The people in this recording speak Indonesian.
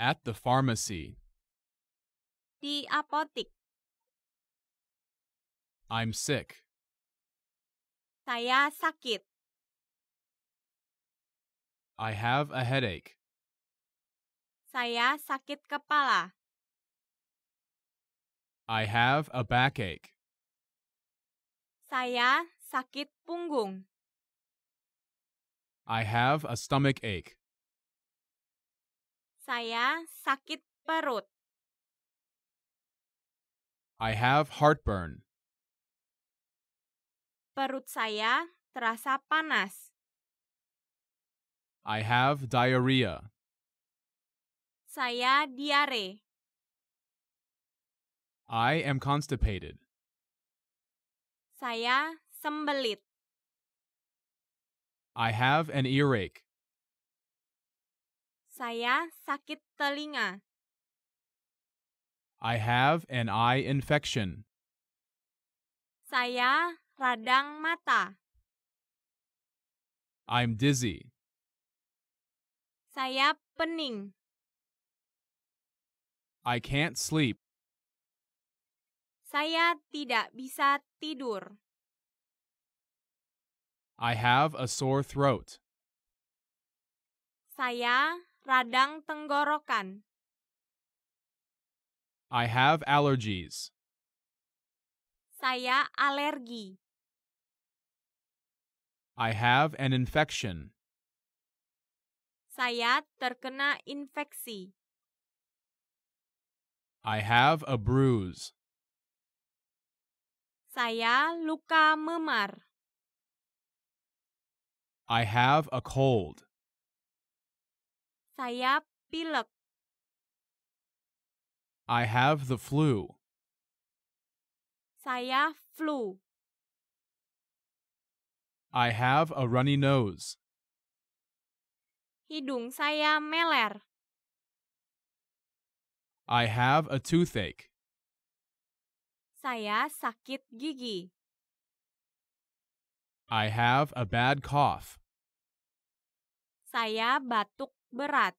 At the pharmacy. Di apotik. I'm sick. Saya sakit. I have a headache. Saya sakit kepala. I have a backache. Saya sakit punggung. I have a stomach ache. Saya sakit perut. I have heartburn. Perut saya terasa panas. I have diarrhea. Saya diare. I am constipated. Saya sembelit. I have an earache. Saya sakit telinga. I have an eye infection. Saya radang mata. I'm dizzy. Saya pening. I can't sleep. Saya tidak bisa tidur. I have a sore throat. Saya radang tenggorokan. I have allergies. Saya alergi. I have an infection. Saya terkena infeksi. I have a bruise. Saya luka memar. I have a cold. Saya pilek. I have the flu. Saya flu. I have a runny nose. Hidung saya meler. I have a toothache. Saya sakit gigi. I have a bad cough. Saya batuk berat.